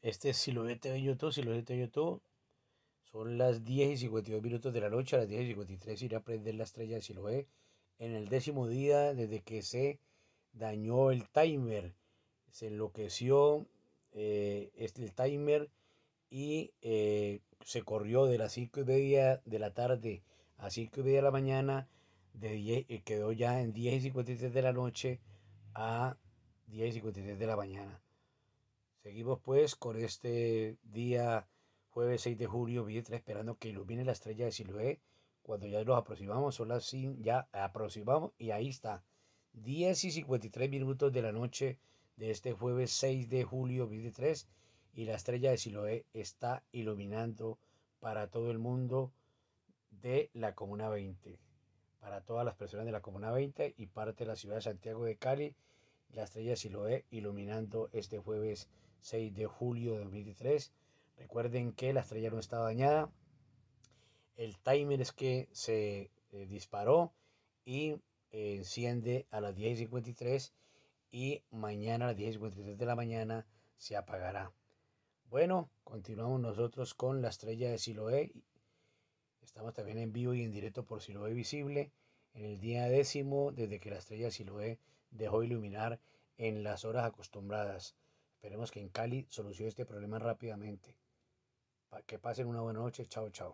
Este es Siluete de YouTube, Siluete de YouTube. Son las 10 y 52 minutos de la noche, a las 10 y 53 iré a prender la estrella de Siloé. ¿eh? En el décimo día, desde que se dañó el timer, se enloqueció eh, este, el timer y eh, se corrió de las 5 y media de la tarde a 5 y media de la mañana, de eh, quedó ya en 10 y 53 de la noche a 10 y 53 de la mañana. Seguimos pues con este día jueves 6 de julio, 23 esperando que ilumine la estrella de Siloé. Cuando ya nos aproximamos, son las ya aproximamos y ahí está. 10 y 53 minutos de la noche de este jueves 6 de julio 23 y la estrella de Siloé está iluminando para todo el mundo de la Comuna 20, para todas las personas de la Comuna 20 y parte de la ciudad de Santiago de Cali, la estrella de Siloé iluminando este jueves 6 de julio de 2023. Recuerden que la estrella no está dañada. El timer es que se eh, disparó y eh, enciende a las 10.53 y mañana a las 10.53 de la mañana se apagará. Bueno, continuamos nosotros con la estrella de Siloé. Estamos también en vivo y en directo por Siloé Visible en el día décimo desde que la estrella de Siloé dejó iluminar en las horas acostumbradas. Esperemos que en Cali solucione este problema rápidamente. Que pasen una buena noche. Chao, chao.